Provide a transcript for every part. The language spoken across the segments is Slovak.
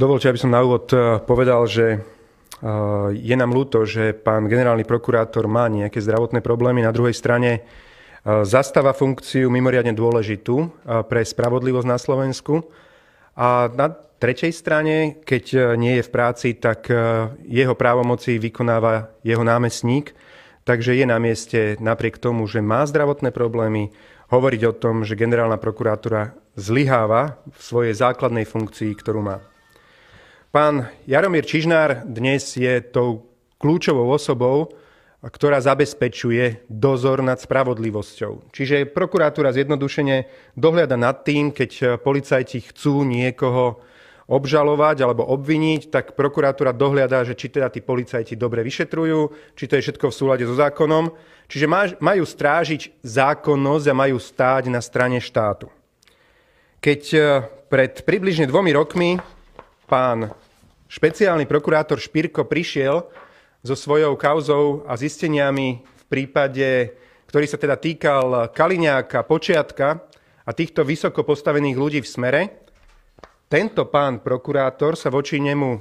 Dovolte, aby som na úvod e, povedal, že e, je nám ľúto, že pán generálny prokurátor má nejaké zdravotné problémy. Na druhej strane e, zastáva funkciu mimoriadne dôležitú pre spravodlivosť na Slovensku. A na tretej strane, keď nie je v práci, tak jeho právomoci vykonáva jeho námestník. Takže je na mieste napriek tomu, že má zdravotné problémy, hovoriť o tom, že generálna prokurátora zlyháva v svojej základnej funkcii, ktorú má. Pán Jaromír Čižnár dnes je tou kľúčovou osobou, ktorá zabezpečuje dozor nad spravodlivosťou. Čiže prokuratúra zjednodušene dohľada nad tým, keď policajti chcú niekoho obžalovať alebo obviniť, tak prokuratúra dohľadá, že či teda tí policajti dobre vyšetrujú, či to je všetko v súlade so zákonom. Čiže majú strážiť zákonnosť a majú stáť na strane štátu. Keď eh, pred približne dvomi rokmi pán špeciálny prokurátor Špirko prišiel so svojou kauzou a zisteniami v prípade, ktorý sa teda týkal Kaliňáka, Počiatka a týchto vysoko postavených ľudí v smere. Tento pán prokurátor sa voči nemu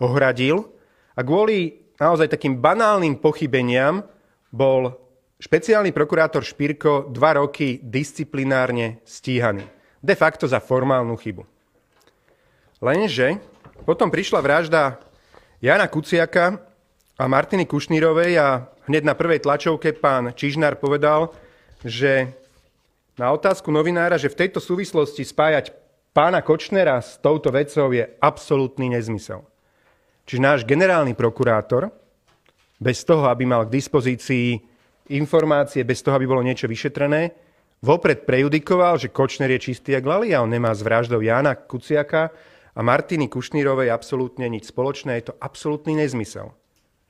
ohradil a kvôli naozaj takým banálnym pochybeniam bol špeciálny prokurátor Špirko dva roky disciplinárne stíhaný. De facto za formálnu chybu. Lenže potom prišla vražda Jana Kuciaka a Martiny Kušnírovej a hneď na prvej tlačovke pán Čižnár povedal, že na otázku novinára, že v tejto súvislosti spájať pána Kočnera s touto vecou je absolútny nezmysel. Čiže náš generálny prokurátor, bez toho, aby mal k dispozícii informácie, bez toho, aby bolo niečo vyšetrené, vopred prejudikoval, že Kočner je čistý a glali a on nemá s vraždou Jana Kuciaka a Martiny Kušnírovej absolútne nič spoločné, je to absolútny nezmysel.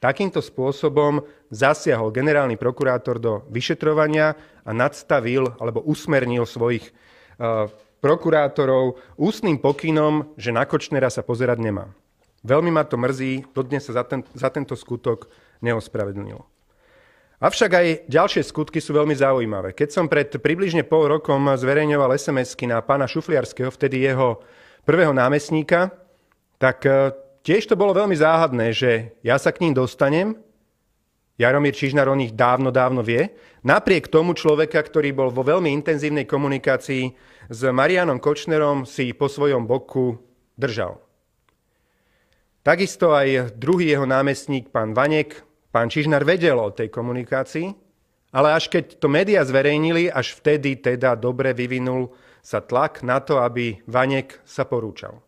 Takýmto spôsobom zasiahol generálny prokurátor do vyšetrovania a nadstavil alebo usmernil svojich uh, prokurátorov ústnym pokynom, že na Kočnera sa pozerať nemá. Veľmi ma to mrzí, dodnes sa za, ten, za tento skutok neospravedlnil. Avšak aj ďalšie skutky sú veľmi zaujímavé. Keď som pred približne pol rokom zverejňoval sms na pána Šufliarského, vtedy jeho prvého námestníka, tak e, tiež to bolo veľmi záhadné, že ja sa k ním dostanem, Jaromír Čižnár o nich dávno, dávno vie. Napriek tomu človeka, ktorý bol vo veľmi intenzívnej komunikácii s Marianom Kočnerom, si po svojom boku držal. Takisto aj druhý jeho námestník, pán Vanek, pán Čižnár vedel o tej komunikácii, ale až keď to médiá zverejnili, až vtedy teda dobre vyvinul sa tlak na to, aby Vanek sa porúčal.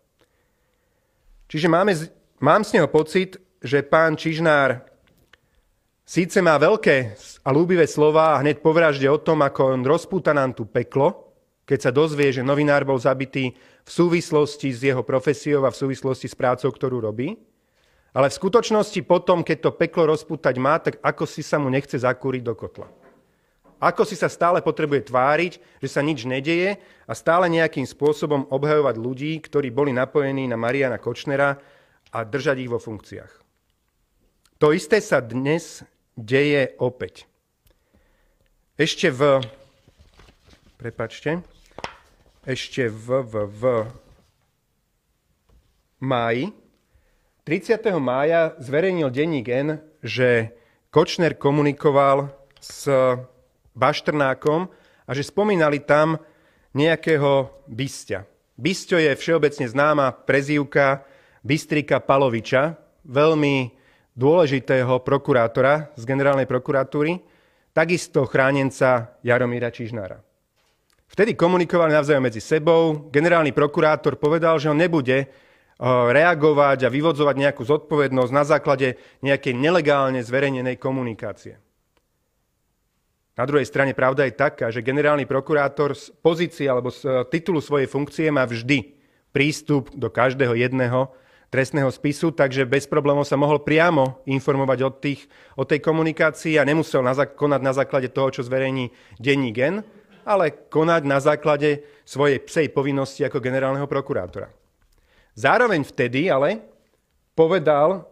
Čiže máme, mám z neho pocit, že pán Čižnár síce má veľké a ľúbivé slova a hneď po vražde o tom, ako on rozpúta nám tu peklo, keď sa dozvie, že novinár bol zabitý v súvislosti s jeho profesiou a v súvislosti s prácou, ktorú robí, ale v skutočnosti potom, keď to peklo rozputať má, tak ako si sa mu nechce zakúriť do kotla. Ako si sa stále potrebuje tváriť, že sa nič nedeje a stále nejakým spôsobom obhajovať ľudí, ktorí boli napojení na Mariana Kočnera a držať ich vo funkciách. To isté sa dnes deje opäť. Ešte v... Prepačte. Ešte v, v, v máji. 30. mája zverejnil denník N, že Kočner komunikoval s Baštrnákom a že spomínali tam nejakého Bystia. Bysťo je všeobecne známa prezývka Bystrika Paloviča, veľmi dôležitého prokurátora z generálnej prokuratúry, takisto chránenca Jaromíra Čižnára. Vtedy komunikovali navzájom medzi sebou. Generálny prokurátor povedal, že on nebude eh, reagovať a vyvodzovať nejakú zodpovednosť na základe nejakej nelegálne zverejnenej komunikácie. Na druhej strane pravda je taká, že generálny prokurátor z pozície alebo z e, titulu svojej funkcie má vždy prístup do každého jedného trestného spisu, takže bez problémov sa mohol priamo informovať o, tých, o tej komunikácii a nemusel nazak- konať na základe toho, čo zverejní denní gen, ale konať na základe svojej psej povinnosti ako generálneho prokurátora. Zároveň vtedy ale povedal,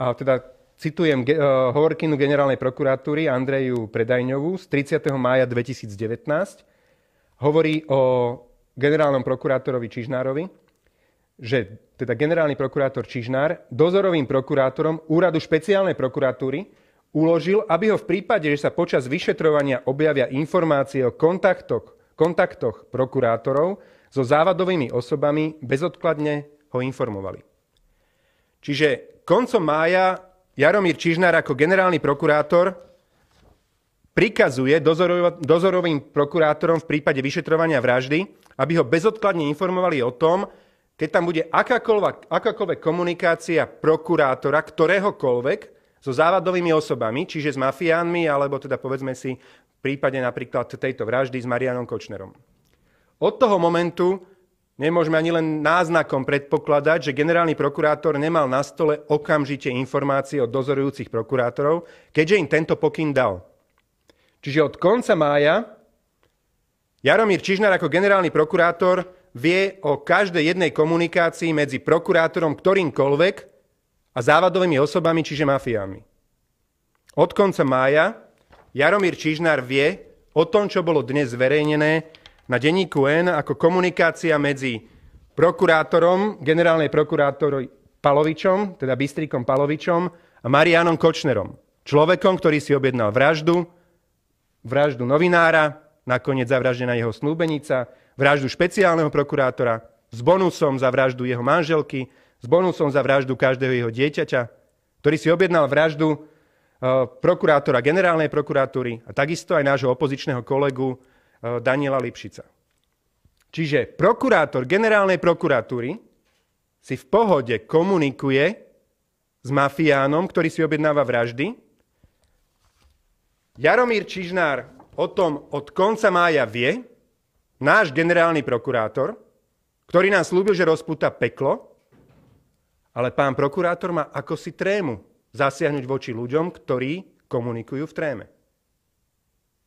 a teda Citujem ge- uh, hovorkynu generálnej prokuratúry Andreju Predajňovú z 30. mája 2019. Hovorí o generálnom prokurátorovi Čižnárovi, že teda generálny prokurátor Čižnár dozorovým prokurátorom úradu špeciálnej prokuratúry uložil, aby ho v prípade, že sa počas vyšetrovania objavia informácie o kontaktoch, kontaktoch prokurátorov so závadovými osobami, bezodkladne ho informovali. Čiže koncom mája Jaromír Čižnár ako generálny prokurátor prikazuje dozorovým prokurátorom v prípade vyšetrovania vraždy, aby ho bezodkladne informovali o tom, keď tam bude akákoľvek, akákoľvek komunikácia prokurátora, ktoréhokoľvek, so závadovými osobami, čiže s mafiánmi, alebo teda povedzme si v prípade napríklad tejto vraždy s Marianom Kočnerom. Od toho momentu Nemôžeme ani len náznakom predpokladať, že generálny prokurátor nemal na stole okamžite informácie od dozorujúcich prokurátorov, keďže im tento pokyn dal. Čiže od konca mája Jaromír Čižnár ako generálny prokurátor vie o každej jednej komunikácii medzi prokurátorom ktorýmkoľvek a závadovými osobami, čiže mafiami. Od konca mája Jaromír Čižnár vie o tom, čo bolo dnes zverejnené na denníku N ako komunikácia medzi prokurátorom, generálnej prokurátorom Palovičom, teda Bystrikom Palovičom a Marianom Kočnerom. Človekom, ktorý si objednal vraždu, vraždu novinára, nakoniec zavraždená jeho snúbenica, vraždu špeciálneho prokurátora, s bonusom za vraždu jeho manželky, s bonusom za vraždu každého jeho dieťaťa, ktorý si objednal vraždu eh, prokurátora generálnej prokuratúry a takisto aj nášho opozičného kolegu Eh, Daniela Lipšica. Čiže prokurátor generálnej prokuratúry si v pohode komunikuje s mafiánom, ktorý si objednáva vraždy. Jaromír Čižnár o tom od konca mája vie, náš generálny prokurátor, ktorý nám slúbil, že rozputa peklo, ale pán prokurátor má ako si trému zasiahnuť voči ľuďom, ktorí komunikujú v tréme.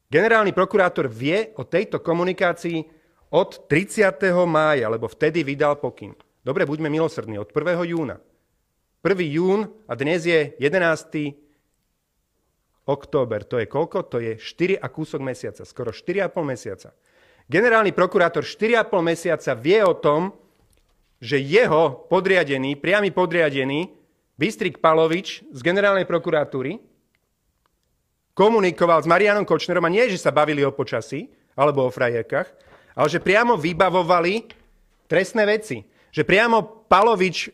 Generálny prokurátor vie o tejto komunikácii od 30. mája, lebo vtedy vydal pokyn. Dobre, buďme milosrdní, od 1. júna. 1. jún a dnes je 11. október. To je koľko? To je 4 a kúsok mesiaca, skoro 4,5 mesiaca. Generálny prokurátor 4,5 mesiaca vie o tom, že jeho podriadený, priamy podriadený, Bystrik Palovič z generálnej prokuratúry, komunikoval s Marianom Kočnerom a nie, že sa bavili o počasí alebo o frajerkách, ale že priamo vybavovali trestné veci. Že priamo Palovič,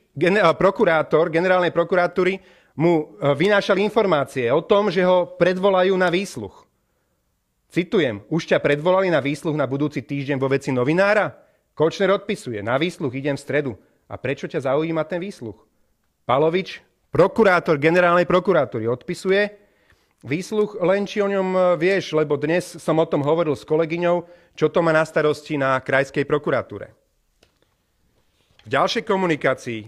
prokurátor generálnej prokuratúry, mu e, vynášal informácie o tom, že ho predvolajú na výsluch. Citujem, už ťa predvolali na výsluch na budúci týždeň vo veci novinára? Kočner odpisuje, na výsluch idem v stredu. A prečo ťa zaujíma ten výsluch? Palovič, prokurátor generálnej prokuratúry, odpisuje, Výsluch len, či o ňom e, vieš, lebo dnes som o tom hovoril s kolegyňou, čo to má na starosti na krajskej prokuratúre. V ďalšej komunikácii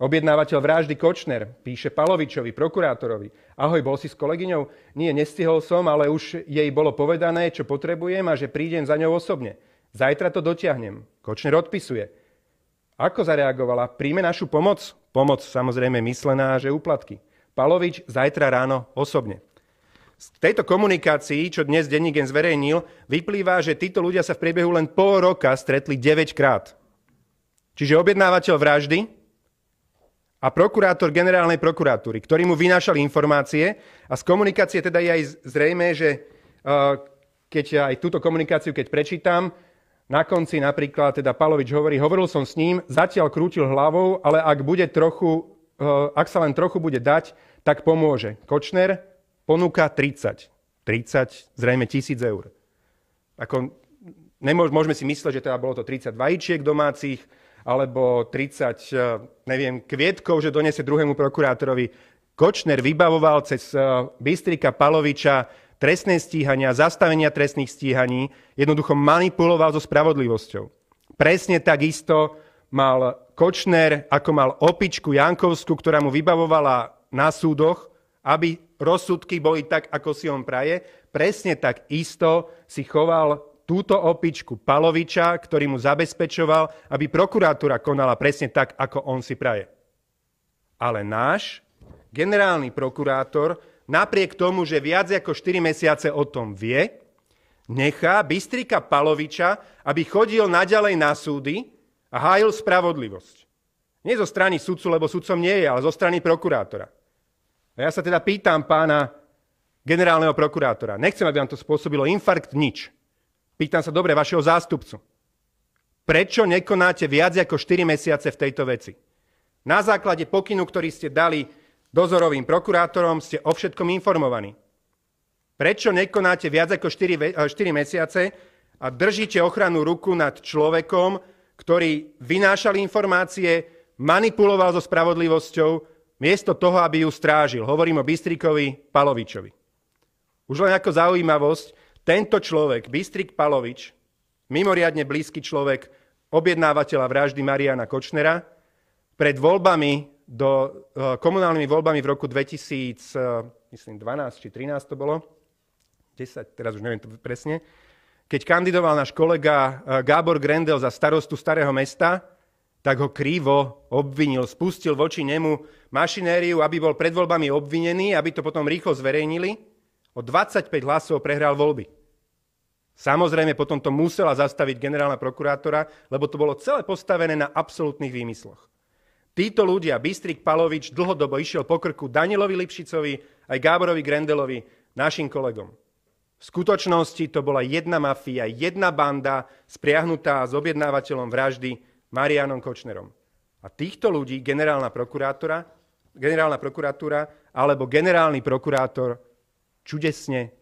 objednávateľ vraždy Kočner píše Palovičovi, prokurátorovi, ahoj, bol si s kolegyňou? Nie, nestihol som, ale už jej bolo povedané, čo potrebujem a že prídem za ňou osobne. Zajtra to dotiahnem. Kočner odpisuje. Ako zareagovala? Príjme našu pomoc? Pomoc samozrejme myslená, že úplatky. Palovič zajtra ráno osobne. Z tejto komunikácii, čo dnes Denigen zverejnil, vyplýva, že títo ľudia sa v priebehu len pol roka stretli 9 krát. Čiže objednávateľ vraždy a prokurátor generálnej prokuratúry, ktorý mu vynášali informácie a z komunikácie teda je aj zrejme, že e, keď ja aj túto komunikáciu, keď prečítam, na konci napríklad teda Palovič hovorí, hovoril som s ním, zatiaľ krútil hlavou, ale ak, bude trochu, e, ak sa len trochu bude dať, tak pomôže. Kočner, ponúka 30. 30, zrejme 1000 eur. Ako, nemôž, môžeme si mysleť, že teda bolo to 30 vajíčiek domácich, alebo 30, e, neviem, kvietkov, že donese druhému prokurátorovi. Kočner vybavoval cez e, Bystrika Paloviča trestné stíhania, zastavenia trestných stíhaní, jednoducho manipuloval so spravodlivosťou. Presne takisto mal Kočner, ako mal opičku Jankovsku, ktorá mu vybavovala na súdoch, aby rozsudky boli tak, ako si on praje, presne tak isto si choval túto opičku Paloviča, ktorý mu zabezpečoval, aby prokuratúra konala presne tak, ako on si praje. Ale náš generálny prokurátor, napriek tomu, že viac ako 4 mesiace o tom vie, nechá Bystrika Paloviča, aby chodil naďalej na súdy a hájil spravodlivosť. Nie zo strany sudcu, lebo sudcom nie je, ale zo strany prokurátora. A ja sa teda pýtam pána generálneho prokurátora. Nechcem, aby vám to spôsobilo infarkt, nič. Pýtam sa dobre vašeho zástupcu. Prečo nekonáte viac ako 4 mesiace v tejto veci? Na základe pokynu, ktorý ste dali dozorovým prokurátorom, ste o všetkom informovaní. Prečo nekonáte viac ako 4, 4 eh, mesiace a držíte ochranu ruku nad človekom, ktorý vynášal informácie, manipuloval so spravodlivosťou Miesto toho, aby ju strážil. Hovorím o Bystrikovi Palovičovi. Už len ako zaujímavosť, tento človek, Bystrik Palovič, mimoriadne blízky človek objednávateľa vraždy Mariana Kočnera, pred voľbami do, eh, komunálnymi voľbami v roku 2012 eh, či 13 to bolo, 10, teraz už neviem to presne, keď kandidoval náš kolega eh, Gábor Grendel za starostu Starého mesta, tak ho krivo obvinil, spustil voči nemu mašinériu, aby bol pred voľbami obvinený, aby to potom rýchlo zverejnili. O 25 hlasov prehral voľby. Samozrejme, potom to musela zastaviť generálna prokurátora, lebo to bolo celé postavené na absolútnych výmysloch. Títo ľudia, Bystrik Palovič, dlhodobo išiel po krku Danielovi Lipšicovi, aj Gáborovi Grendelovi, našim kolegom. V skutočnosti to bola jedna mafia, jedna banda, spriahnutá s objednávateľom vraždy Marianom Kočnerom. A týchto ľudí generálna prokurátora, generálna prokuratúra alebo generálny prokurátor čudesne,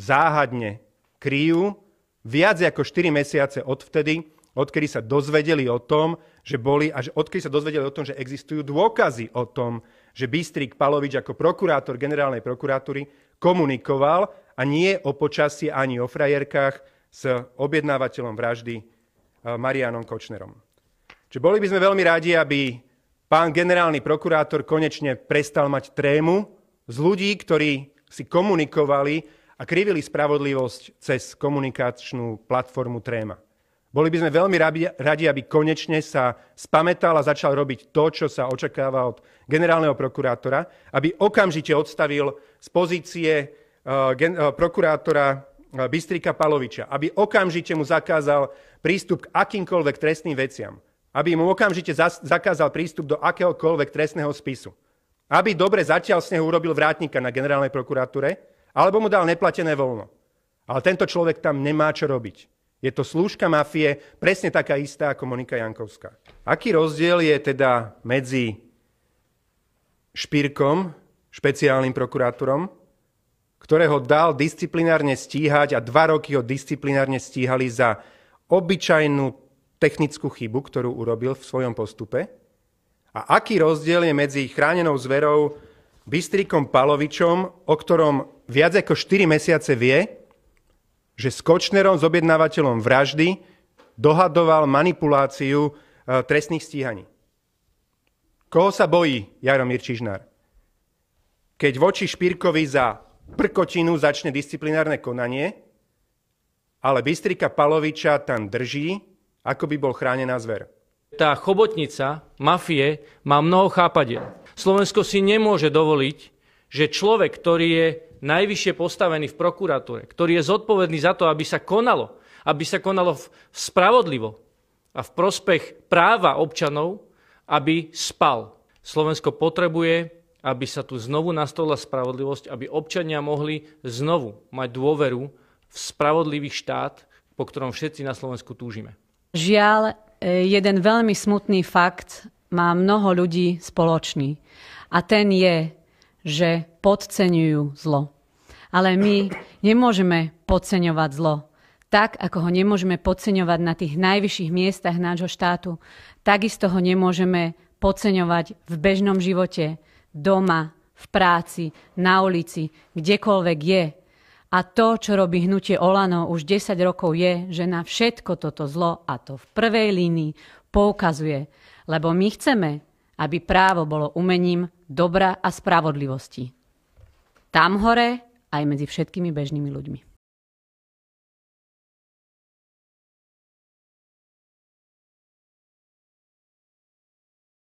záhadne kryjú viac ako 4 mesiace odvtedy, odkedy sa dozvedeli o tom, že boli, a odkedy sa dozvedeli o tom, že existujú dôkazy o tom, že Bystrik Palovič ako prokurátor generálnej prokuratúry komunikoval a nie o počasie ani o frajerkách s objednávateľom vraždy eh, Marianom Kočnerom. Čiže boli by sme veľmi radi, aby pán generálny prokurátor konečne prestal mať trému z ľudí, ktorí si komunikovali a krivili spravodlivosť cez komunikačnú platformu Tréma. Boli by sme veľmi radi, aby konečne sa spametal a začal robiť to, čo sa očakáva od generálneho prokurátora, aby okamžite odstavil z pozície e, e, prokurátora e, Bystrika Paloviča, aby okamžite mu zakázal prístup k akýmkoľvek trestným veciam aby mu okamžite zakázal prístup do akéhokoľvek trestného spisu. Aby dobre zatiaľ z neho urobil vrátnika na generálnej prokuratúre, alebo mu dal neplatené voľno. Ale tento človek tam nemá čo robiť. Je to slúžka mafie, presne taká istá ako Monika Jankovská. Aký rozdiel je teda medzi Špírkom, špeciálnym prokurátorom, ktorého dal disciplinárne stíhať a dva roky ho disciplinárne stíhali za obyčajnú technickú chybu, ktorú urobil v svojom postupe? A aký rozdiel je medzi chránenou zverou Bystrikom Palovičom, o ktorom viac ako 4 mesiace vie, že s Kočnerom, s objednávateľom vraždy, dohadoval manipuláciu e, trestných stíhaní. Koho sa bojí Jaromír Čižnár? Keď voči Špírkovi za prkotinu začne disciplinárne konanie, ale Bystrika Paloviča tam drží ako by bol chránená zver. Tá chobotnica mafie má mnoho chápadiel. Slovensko si nemôže dovoliť, že človek, ktorý je najvyššie postavený v prokuratúre, ktorý je zodpovedný za to, aby sa konalo, aby sa konalo spravodlivo a v prospech práva občanov, aby spal. Slovensko potrebuje, aby sa tu znovu nastolila spravodlivosť, aby občania mohli znovu mať dôveru v spravodlivý štát, po ktorom všetci na Slovensku túžime. Žiaľ, e, jeden veľmi smutný fakt má mnoho ľudí spoločný. A ten je, že podceňujú zlo. Ale my nemôžeme podceňovať zlo. Tak, ako ho nemôžeme podceňovať na tých najvyšších miestach nášho štátu, takisto ho nemôžeme podceňovať v bežnom živote, doma, v práci, na ulici, kdekoľvek je. A to, čo robí hnutie Olano už 10 rokov je, že na všetko toto zlo, a to v prvej línii, poukazuje. Lebo my chceme, aby právo bolo umením dobra a spravodlivosti. Tam hore, aj medzi všetkými bežnými ľuďmi.